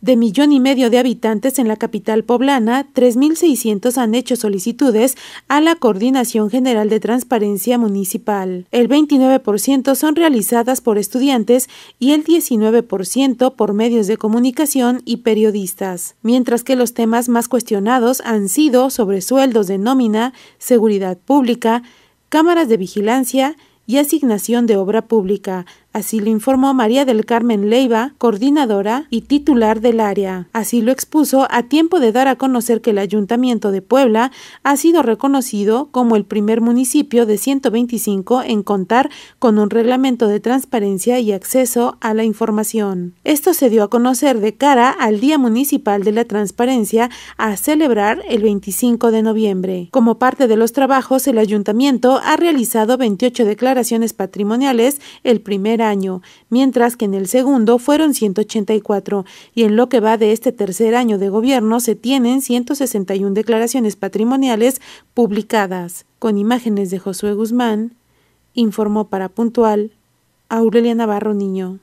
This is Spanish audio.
De millón y medio de habitantes en la capital poblana, 3.600 han hecho solicitudes a la Coordinación General de Transparencia Municipal. El 29% son realizadas por estudiantes y el 19% por medios de comunicación y periodistas, mientras que los temas más cuestionados han sido sobre sueldos de nómina, seguridad pública, cámaras de vigilancia y asignación de obra pública, Así lo informó María del Carmen Leiva, coordinadora y titular del área. Así lo expuso a tiempo de dar a conocer que el Ayuntamiento de Puebla ha sido reconocido como el primer municipio de 125 en contar con un reglamento de transparencia y acceso a la información. Esto se dio a conocer de cara al Día Municipal de la Transparencia a celebrar el 25 de noviembre. Como parte de los trabajos, el Ayuntamiento ha realizado 28 declaraciones patrimoniales, el primer año, mientras que en el segundo fueron 184, y en lo que va de este tercer año de gobierno se tienen 161 declaraciones patrimoniales publicadas. Con imágenes de Josué Guzmán, informó para Puntual Aurelia Navarro Niño.